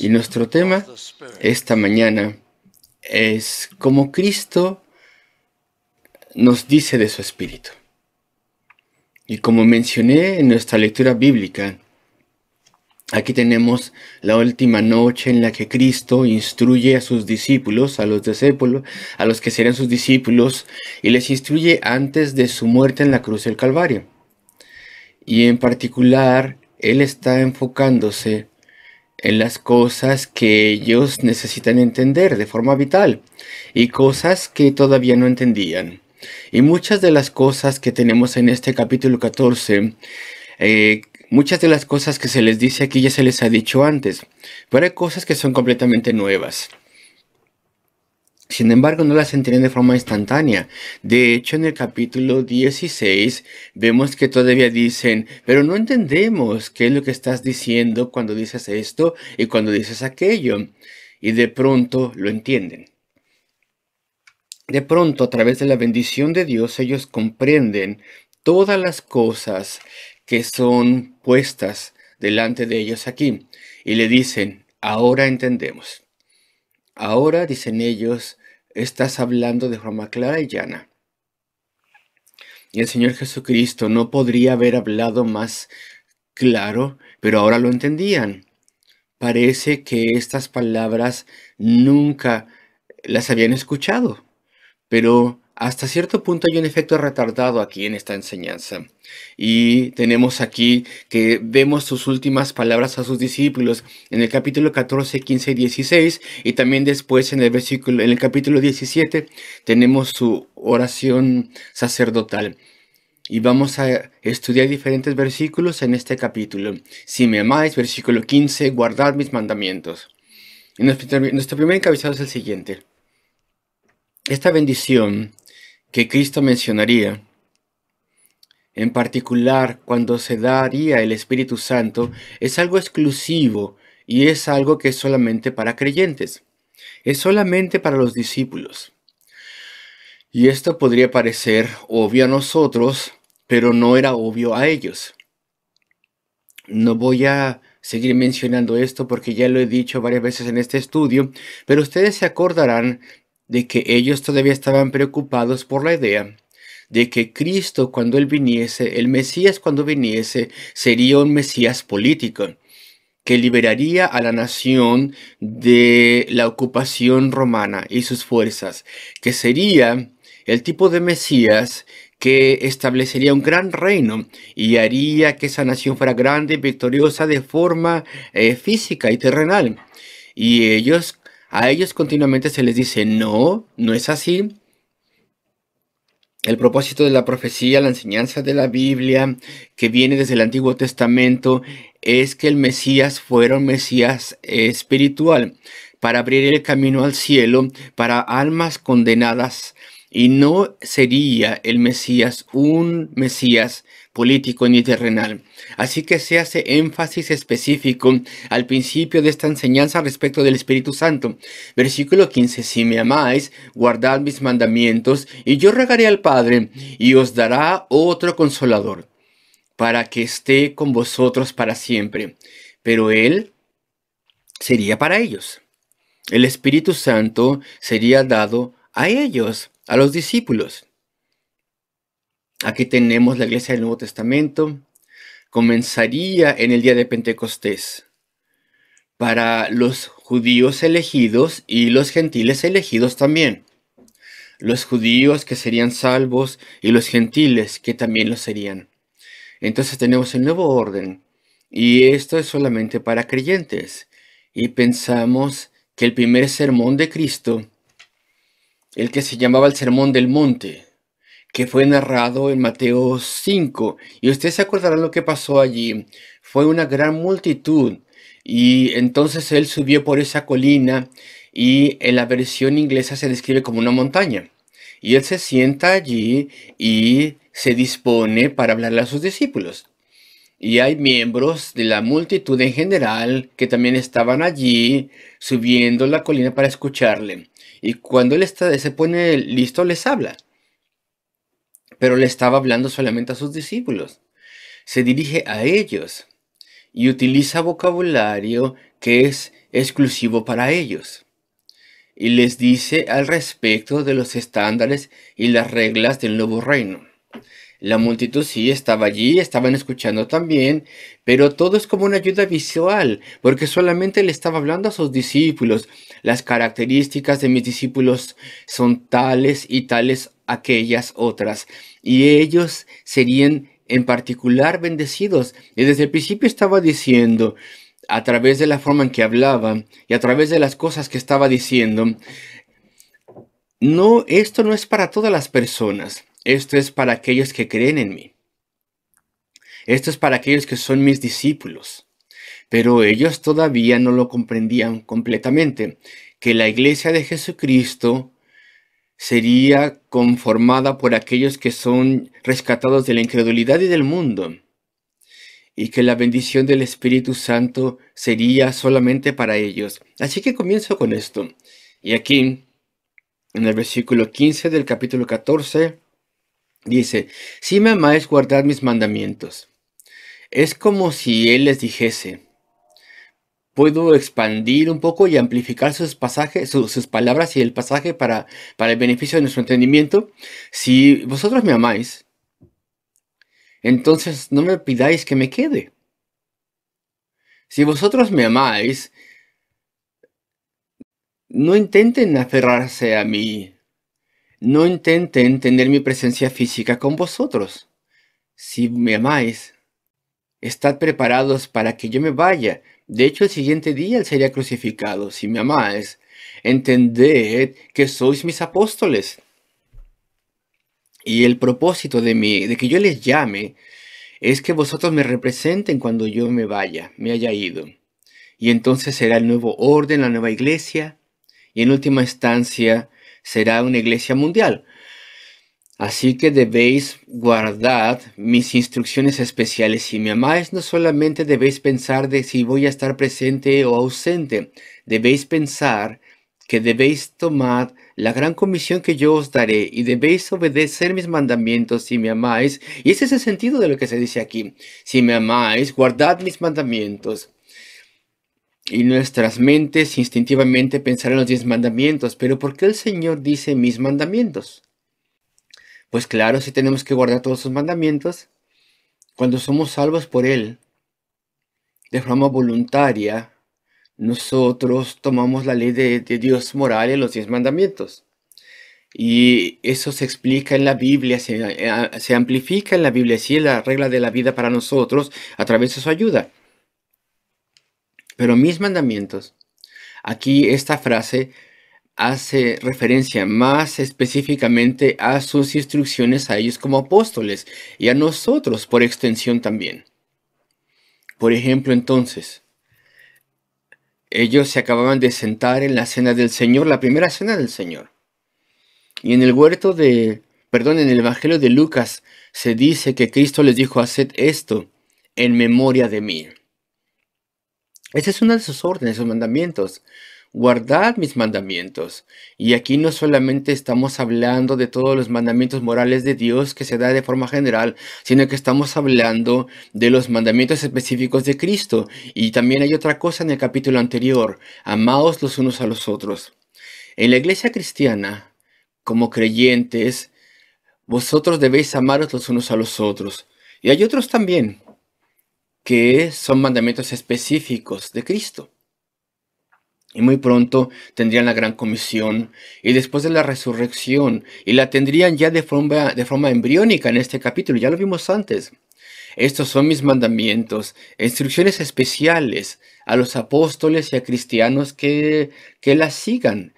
Y nuestro tema esta mañana es cómo Cristo nos dice de su Espíritu. Y como mencioné en nuestra lectura bíblica, aquí tenemos la última noche en la que Cristo instruye a sus discípulos, a los discípulos, a los que serán sus discípulos, y les instruye antes de su muerte en la cruz del Calvario. Y en particular él está enfocándose en las cosas que ellos necesitan entender de forma vital y cosas que todavía no entendían. Y muchas de las cosas que tenemos en este capítulo 14, eh, muchas de las cosas que se les dice aquí ya se les ha dicho antes, pero hay cosas que son completamente nuevas. Sin embargo, no las entienden de forma instantánea. De hecho, en el capítulo 16 vemos que todavía dicen, pero no entendemos qué es lo que estás diciendo cuando dices esto y cuando dices aquello. Y de pronto lo entienden. De pronto, a través de la bendición de Dios, ellos comprenden todas las cosas que son puestas delante de ellos aquí. Y le dicen, ahora entendemos. Ahora, dicen ellos, estás hablando de forma clara y llana. Y el Señor Jesucristo no podría haber hablado más claro, pero ahora lo entendían. Parece que estas palabras nunca las habían escuchado, pero hasta cierto punto hay un efecto retardado aquí en esta enseñanza. Y tenemos aquí que vemos sus últimas palabras a sus discípulos en el capítulo 14, 15 y 16 y también después en el versículo en el capítulo 17 tenemos su oración sacerdotal. Y vamos a estudiar diferentes versículos en este capítulo. Si me amáis, versículo 15, guardad mis mandamientos. nuestro primer encabezado es el siguiente. Esta bendición que Cristo mencionaría, en particular cuando se daría el Espíritu Santo, es algo exclusivo y es algo que es solamente para creyentes, es solamente para los discípulos. Y esto podría parecer obvio a nosotros, pero no era obvio a ellos. No voy a seguir mencionando esto porque ya lo he dicho varias veces en este estudio, pero ustedes se acordarán de que ellos todavía estaban preocupados por la idea de que Cristo cuando Él viniese, el Mesías cuando viniese, sería un Mesías político, que liberaría a la nación de la ocupación romana y sus fuerzas, que sería el tipo de Mesías que establecería un gran reino y haría que esa nación fuera grande y victoriosa de forma eh, física y terrenal. Y ellos a ellos continuamente se les dice, no, no es así. El propósito de la profecía, la enseñanza de la Biblia, que viene desde el Antiguo Testamento, es que el Mesías fuera un Mesías espiritual, para abrir el camino al cielo, para almas condenadas. Y no sería el Mesías un Mesías político ni terrenal. Así que se hace énfasis específico al principio de esta enseñanza respecto del Espíritu Santo. Versículo 15, si me amáis, guardad mis mandamientos, y yo regaré al Padre, y os dará otro consolador, para que esté con vosotros para siempre. Pero Él sería para ellos. El Espíritu Santo sería dado a ellos, a los discípulos. Aquí tenemos la iglesia del Nuevo Testamento. Comenzaría en el día de Pentecostés. Para los judíos elegidos y los gentiles elegidos también. Los judíos que serían salvos y los gentiles que también lo serían. Entonces tenemos el nuevo orden. Y esto es solamente para creyentes. Y pensamos que el primer sermón de Cristo, el que se llamaba el Sermón del Monte, que fue narrado en Mateo 5. Y ustedes se acordarán lo que pasó allí. Fue una gran multitud. Y entonces él subió por esa colina y en la versión inglesa se describe como una montaña. Y él se sienta allí y se dispone para hablarle a sus discípulos. Y hay miembros de la multitud en general que también estaban allí subiendo la colina para escucharle. Y cuando él está, se pone listo, les habla pero le estaba hablando solamente a sus discípulos. Se dirige a ellos y utiliza vocabulario que es exclusivo para ellos. Y les dice al respecto de los estándares y las reglas del nuevo reino. La multitud sí estaba allí, estaban escuchando también, pero todo es como una ayuda visual, porque solamente le estaba hablando a sus discípulos. Las características de mis discípulos son tales y tales aquellas otras, y ellos serían en particular bendecidos. Y desde el principio estaba diciendo, a través de la forma en que hablaba y a través de las cosas que estaba diciendo, no, esto no es para todas las personas, esto es para aquellos que creen en mí. Esto es para aquellos que son mis discípulos. Pero ellos todavía no lo comprendían completamente, que la iglesia de Jesucristo sería conformada por aquellos que son rescatados de la incredulidad y del mundo, y que la bendición del Espíritu Santo sería solamente para ellos. Así que comienzo con esto. Y aquí, en el versículo 15 del capítulo 14, dice, si me amáis, guardad mis mandamientos. Es como si Él les dijese, puedo expandir un poco y amplificar sus pasajes, sus, palabras y el pasaje para, para el beneficio de nuestro entendimiento. Si vosotros me amáis, entonces no me pidáis que me quede. Si vosotros me amáis, no intenten aferrarse a mí, no intenten tener mi presencia física con vosotros. Si me amáis, estad preparados para que yo me vaya, de hecho, el siguiente día él sería crucificado. Si me amáis, entended que sois mis apóstoles. Y el propósito de, mí, de que yo les llame es que vosotros me representen cuando yo me vaya, me haya ido. Y entonces será el nuevo orden, la nueva iglesia. Y en última instancia será una iglesia mundial. Así que debéis guardar mis instrucciones especiales. Si me amáis, no solamente debéis pensar de si voy a estar presente o ausente, debéis pensar que debéis tomar la gran comisión que yo os daré y debéis obedecer mis mandamientos si me amáis. Y ese es el sentido de lo que se dice aquí. Si me amáis, guardad mis mandamientos. Y nuestras mentes instintivamente pensarán los diez mandamientos. Pero ¿por qué el Señor dice mis mandamientos? Pues claro, si tenemos que guardar todos sus mandamientos cuando somos salvos por Él. De forma voluntaria, nosotros tomamos la ley de, Dios moral en los diez mandamientos. Y eso se explica en la Biblia, se, eh, amplifica en la Biblia, es la regla de la vida para nosotros a través de su ayuda. Pero mis mandamientos, aquí esta frase hace referencia más específicamente a sus instrucciones a ellos como apóstoles y a nosotros por extensión también. Por ejemplo, entonces, ellos se acababan de sentar en la cena del Señor, la primera cena del Señor. Y en el huerto de, perdón, en el Evangelio de Lucas se dice que Cristo les dijo, haced esto en memoria de mí. Esa es una de sus órdenes, sus mandamientos guardad mis mandamientos. Y aquí no solamente estamos hablando de todos los mandamientos morales de Dios que se da de forma general, sino que estamos hablando de los mandamientos específicos de Cristo. Y también hay otra cosa en el capítulo anterior, amaos los unos a los otros. En la iglesia cristiana, como creyentes, vosotros debéis amaros los unos a los otros. Y hay otros también, que son mandamientos específicos de Cristo y muy pronto tendrían la gran comisión y después de la resurrección y la tendrían ya de forma, de forma embriónica en este capítulo, ya lo vimos antes. Estos son mis mandamientos, instrucciones especiales a los apóstoles y a cristianos que, que las sigan.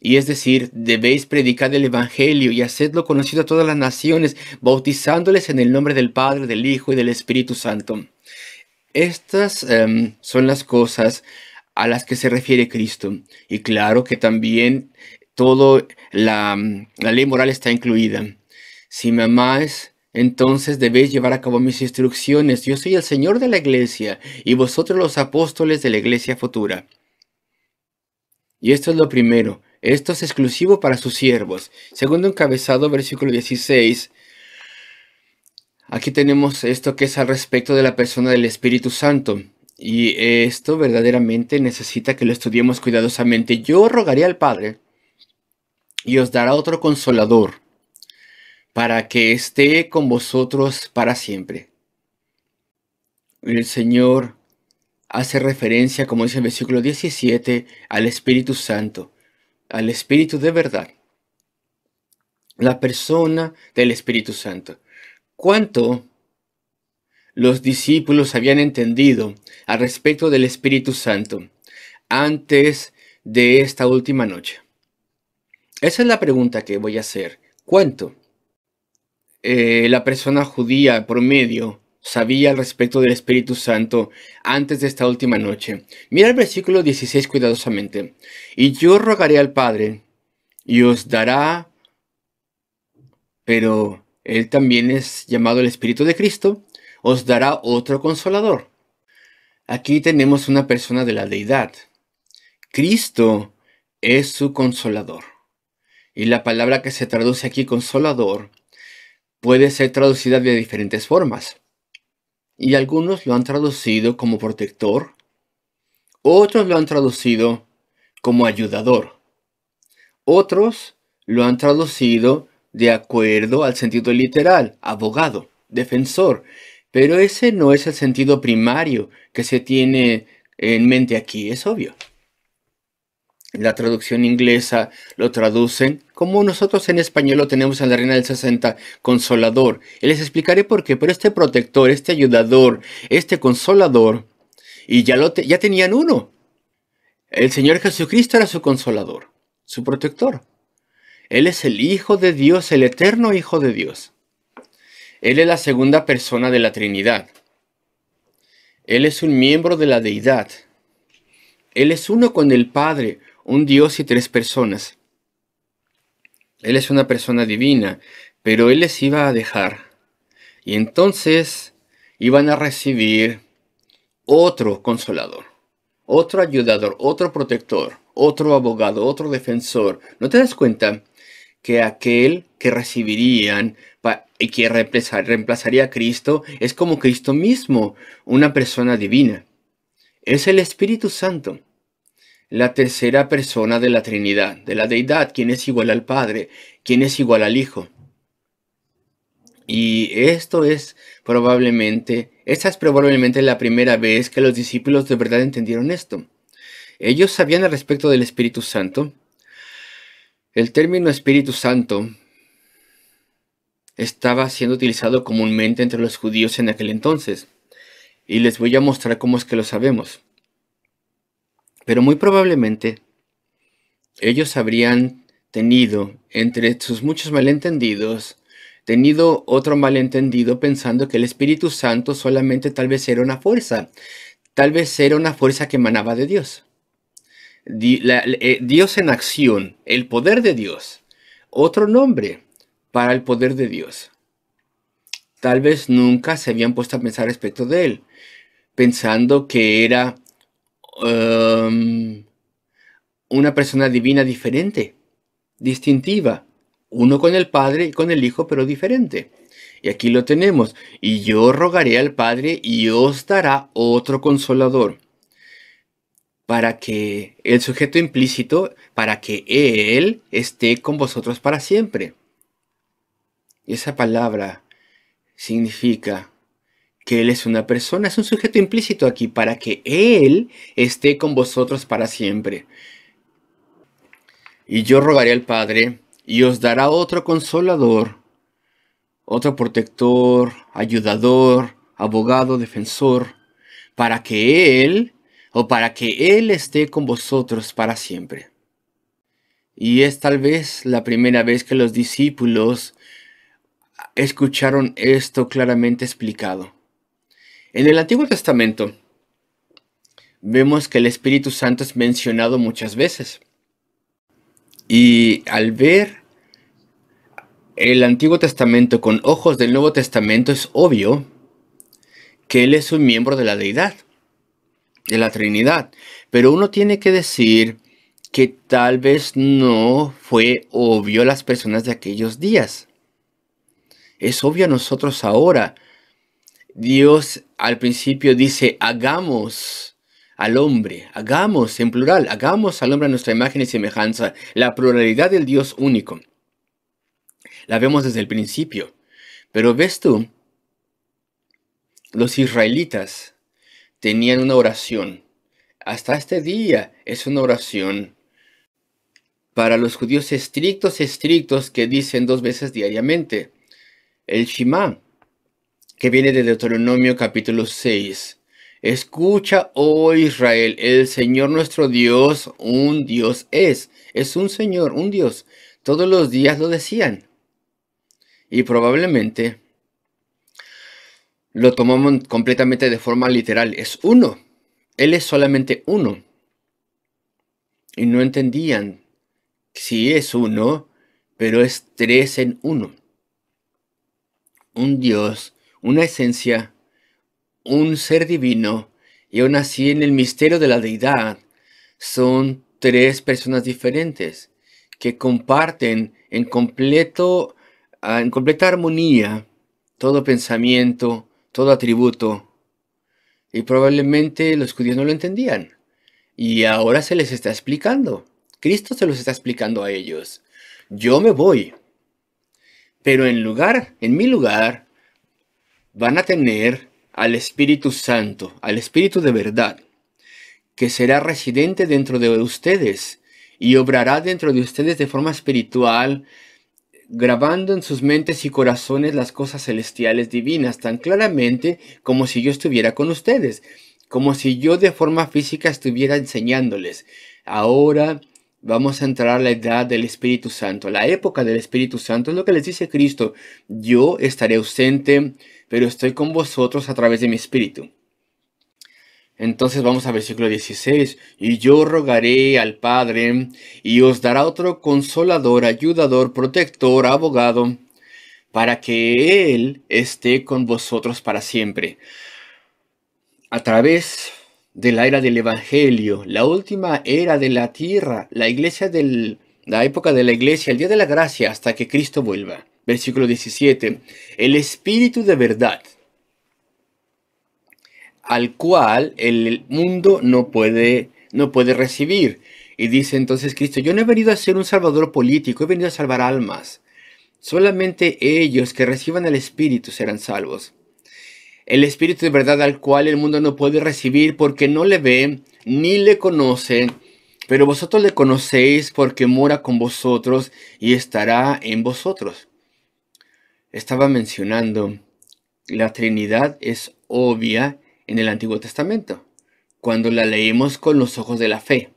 Y es decir, debéis predicar el Evangelio y hacedlo conocido a todas las naciones, bautizándoles en el nombre del Padre, del Hijo y del Espíritu Santo. Estas em, son las cosas a las que se refiere Cristo. Y claro que también toda mm, la, ley moral está incluida. Si me amáis, entonces debéis llevar a cabo mis instrucciones. Yo soy el Señor de la iglesia y vosotros los apóstoles de la iglesia futura. Y esto es lo primero. Esto es exclusivo para sus siervos. Segundo encabezado, versículo 16. Aquí tenemos esto que es al respecto de la persona del Espíritu Santo. Y esto verdaderamente necesita que lo estudiemos cuidadosamente. Yo rogaré al Padre y os dará otro consolador para que esté con vosotros para siempre. El Señor hace referencia, como dice el versículo 17, al Espíritu Santo, al Espíritu de verdad, la persona del Espíritu Santo. ¿Cuánto los discípulos habían entendido al respecto del Espíritu Santo antes de esta última noche? Esa es la pregunta que voy a hacer. ¿Cuánto eh, la persona judía promedio sabía al respecto del Espíritu Santo antes de esta última noche? Mira el versículo 16 cuidadosamente. Y yo rogaré al Padre y os dará, pero él también es llamado el Espíritu de Cristo, os dará otro consolador. Aquí tenemos una persona de la deidad. Cristo es su consolador. Y la palabra que se traduce aquí consolador puede ser traducida de diferentes formas. Y algunos lo han traducido como protector, otros lo han traducido como ayudador, otros lo han traducido de acuerdo al sentido literal, abogado, defensor, pero ese no es el sentido primario que se tiene en mente aquí, es obvio. La traducción inglesa lo traducen como nosotros en español lo tenemos en la Reina del 60, consolador. Y les explicaré por qué, pero este protector, este ayudador, este consolador, y ya, lo ya tenían uno. El Señor Jesucristo era su consolador, su protector. Él es el Hijo de Dios, el eterno Hijo de Dios. Él es la segunda persona de la Trinidad. Él es un miembro de la deidad. Él es uno con el Padre, un Dios y tres personas. Él es una persona divina, pero Él les iba a dejar. Y entonces iban a recibir otro consolador, otro ayudador, otro protector, otro abogado, otro defensor. ¿No te das cuenta que aquel que recibirían y que reemplazaría a Cristo es como Cristo mismo, una persona divina. Es el Espíritu Santo, la tercera persona de la Trinidad, de la deidad, quien es igual al Padre, quien es igual al Hijo. Y esto es probablemente, esta es probablemente la primera vez que los discípulos de verdad entendieron esto. Ellos sabían al respecto del Espíritu Santo. El término Espíritu Santo estaba siendo utilizado comúnmente entre los judíos en aquel entonces, y les voy a mostrar cómo es que lo sabemos. Pero muy probablemente ellos habrían tenido, entre sus muchos malentendidos, tenido otro malentendido pensando que el Espíritu Santo solamente tal vez era una fuerza, tal vez era una fuerza que emanaba de Dios. Eh, Dios en acción, el poder de Dios, otro nombre para el poder de Dios. Tal vez nunca se habían puesto a pensar respecto de él, pensando que era um, una persona divina diferente, distintiva, uno con el Padre y con el Hijo, pero diferente. Y aquí lo tenemos, y yo rogaré al Padre y os dará otro consolador, para que el sujeto implícito, para que Él esté con vosotros para siempre esa palabra significa que Él es una persona, es un sujeto implícito aquí, para que Él esté con vosotros para siempre. Y yo rogaré al Padre, y os dará otro consolador, otro protector, ayudador, abogado, defensor, para que Él, o para que Él esté con vosotros para siempre. Y es tal vez la primera vez que los discípulos escucharon esto claramente explicado. En el Antiguo Testamento vemos que el Espíritu Santo es mencionado muchas veces. Y al ver el Antiguo Testamento con ojos del Nuevo Testamento es obvio que Él es un miembro de la deidad, de la Trinidad. Pero uno tiene que decir que tal vez no fue obvio a las personas de aquellos días. Es obvio a nosotros ahora. Dios al principio dice, hagamos al hombre, hagamos en plural, hagamos al hombre a nuestra imagen y semejanza, la pluralidad del Dios único. La vemos desde el principio. Pero ves tú, los israelitas tenían una oración. Hasta este día es una oración para los judíos estrictos, estrictos que dicen dos veces diariamente el Shema, que viene de Deuteronomio capítulo 6. Escucha, oh Israel, el Señor nuestro Dios, un Dios es, es un Señor, un Dios. Todos los días lo decían. Y probablemente lo tomamos completamente de forma literal. Es uno. Él es solamente uno. Y no entendían si es uno, pero es tres en uno un Dios, una esencia, un ser divino, y aún así en el misterio de la deidad son tres personas diferentes que comparten en, completo, ah, en completa armonía todo pensamiento, todo atributo. Y probablemente los judíos no lo entendían. Y ahora se les está explicando. Cristo se los está explicando a ellos. Yo me voy, pero en lugar, en mi lugar, van a tener al Espíritu Santo, al Espíritu de verdad, que será residente dentro de ustedes y obrará dentro de ustedes de forma espiritual, grabando en sus mentes y corazones las cosas celestiales divinas tan claramente como si yo estuviera con ustedes, como si yo de forma física estuviera enseñándoles. Ahora vamos a entrar a la edad del Espíritu Santo, la época del Espíritu Santo. Es lo que les dice Cristo. Yo estaré ausente, pero estoy con vosotros a través de mi Espíritu. Entonces vamos al versículo 16. Y yo rogaré al Padre, y os dará otro consolador, ayudador, protector, abogado, para que Él esté con vosotros para siempre. A través de la era del Evangelio, la última era de la tierra, la iglesia la época de la iglesia, el día de la gracia, hasta que Cristo vuelva. Versículo 17. El Espíritu de verdad, al cual el mundo no puede, no puede recibir. Y dice entonces Cristo, yo no he venido a ser un salvador político, he venido a salvar almas. Solamente ellos que reciban el Espíritu serán salvos el Espíritu de verdad al cual el mundo no puede recibir porque no le ve ni le conoce, pero vosotros le conocéis porque mora con vosotros y estará en vosotros. Estaba mencionando, la Trinidad es obvia en el Antiguo Testamento, cuando la leemos con los ojos de la fe.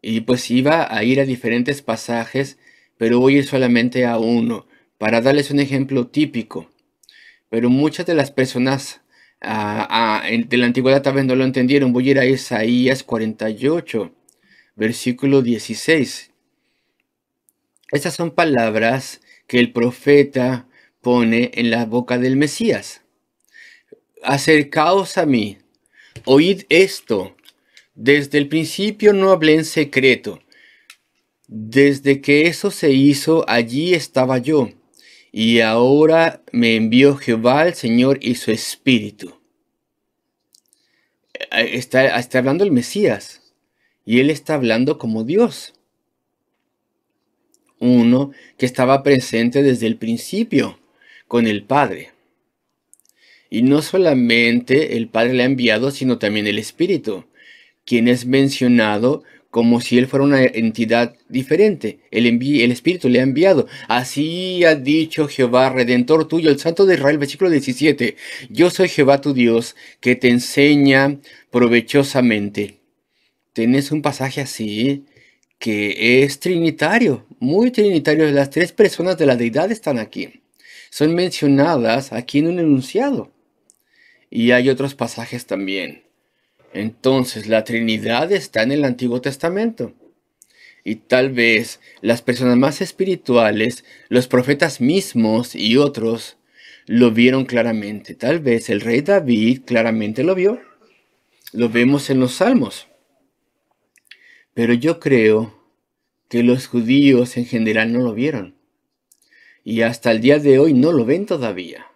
Y pues iba a ir a diferentes pasajes, pero voy a ir solamente a uno, para darles un ejemplo típico pero muchas de las personas ah, ah, de la antigüedad tal vez no lo entendieron. Voy a ir a Isaías 48, versículo 16. Estas son palabras que el profeta pone en la boca del Mesías. Acercaos a mí, oíd esto. Desde el principio no hablé en secreto. Desde que eso se hizo, allí estaba yo y ahora me envió Jehová el Señor y su Espíritu. Eh, está, está hablando el Mesías. Y él está hablando como Dios. Uno que estaba presente desde el principio con el Padre. Y no solamente el Padre le ha enviado, sino también el Espíritu, quien es mencionado como si él fuera una entidad diferente. El, Espíritu le ha enviado. Así ha dicho Jehová, Redentor tuyo, el Santo de Israel, versículo 17. Yo soy Jehová tu Dios, que te enseña provechosamente. Tenés un pasaje así que es trinitario, muy trinitario. Las tres personas de la deidad están aquí. Son mencionadas aquí en un enunciado. Y hay otros pasajes también. Entonces, la Trinidad está en el Antiguo Testamento. Y tal vez las personas más espirituales, los profetas mismos y otros, lo vieron claramente. Tal vez el rey David claramente lo vio. Lo vemos en los salmos. Pero yo creo que los judíos en general no lo vieron. Y hasta el día de hoy no lo ven todavía.